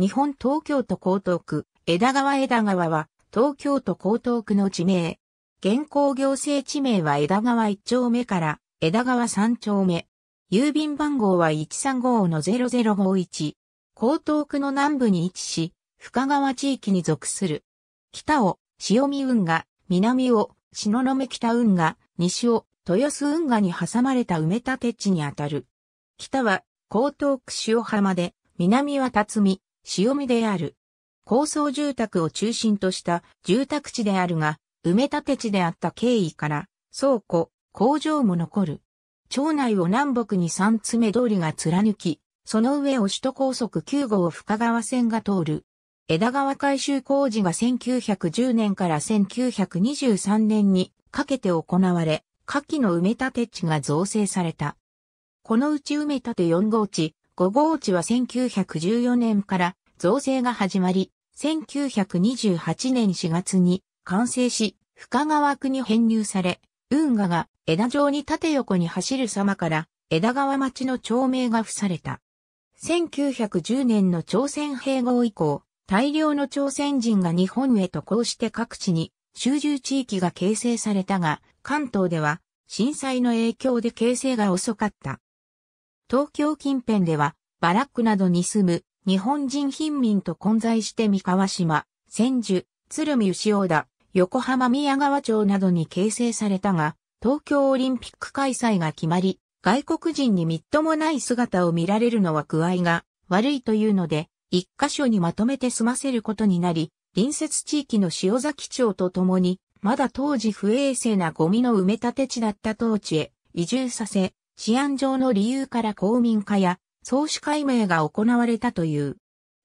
日本東京都江東区、枝川枝川は、東京都江東区の地名。現行行政地名は枝川1丁目から枝川3丁目。郵便番号は135の0051。江東区の南部に位置し、深川地域に属する。北を、潮見運河、南を、篠目北運河、西を、豊洲運河に挟まれた埋め立て地にあたる。北は、江東区塩浜で、南は辰巳、潮見である。高層住宅を中心とした住宅地であるが、埋め立て地であった経緯から、倉庫、工場も残る。町内を南北に三つ目通りが貫き、その上を首都高速9号深川線が通る。枝川改修工事が1910年から1923年にかけて行われ、下記の埋め立て地が造成された。このうち埋め立て4号地、5号地は1914年から造成が始まり、1928年4月に完成し、深川区に編入され、運河が枝状に縦横に走る様から枝川町の町名が付された。1910年の朝鮮併合以降、大量の朝鮮人が日本へ渡航して各地に集中地域が形成されたが、関東では震災の影響で形成が遅かった。東京近辺では、バラックなどに住む日本人貧民と混在して三河島、千住、鶴見牛尾田、横浜宮川町などに形成されたが、東京オリンピック開催が決まり、外国人にみっともない姿を見られるのは具合が悪いというので、一箇所にまとめて済ませることになり、隣接地域の塩崎町とともに、まだ当時不衛生なゴミの埋め立て地だった当地へ移住させ、治安上の理由から公民化や総主解明が行われたという。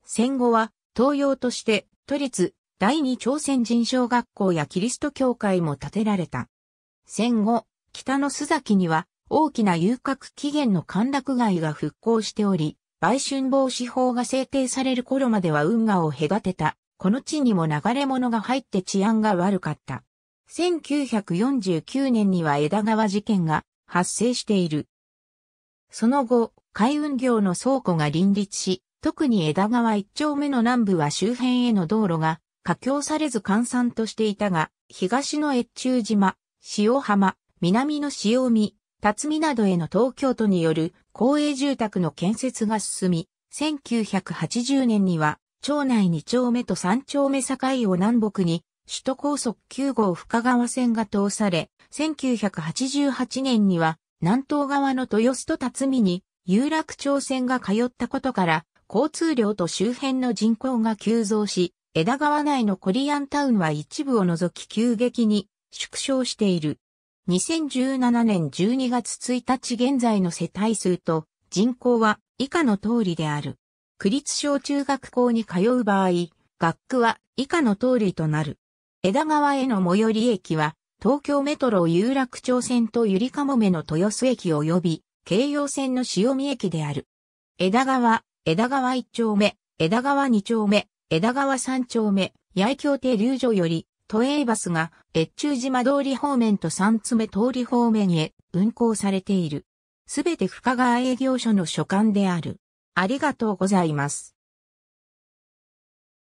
戦後は東洋として都立第二朝鮮人小学校やキリスト教会も建てられた。戦後、北の須崎には大きな遊郭期限の歓楽街が復興しており、売春防止法が制定される頃までは運河を隔てた、この地にも流れ物が入って治安が悪かった。1949年には枝川事件が発生している。その後、海運業の倉庫が林立し、特に枝川一丁目の南部は周辺への道路が、架橋されず閑散としていたが、東の越中島、塩浜、南の塩見、辰巳などへの東京都による公営住宅の建設が進み、1980年には、町内2丁目と3丁目境を南北に、首都高速9号深川線が通され、1988年には南東側の豊洲と辰巳に有楽町線が通ったことから、交通量と周辺の人口が急増し、枝川内のコリアンタウンは一部を除き急激に縮小している。2017年12月1日現在の世帯数と人口は以下の通りである。区立小中学校に通う場合、学区は以下の通りとなる。枝川への最寄り駅は東京メトロ有楽町線とゆりかもめの豊洲駅及び、京葉線の潮見駅である。枝川、枝川一丁目、枝川二丁目、枝川三丁目、八重京停留所より、都営バスが越中島通り方面と三つ目通り方面へ運行されている。すべて深川営業所の所管である。ありがとうございます。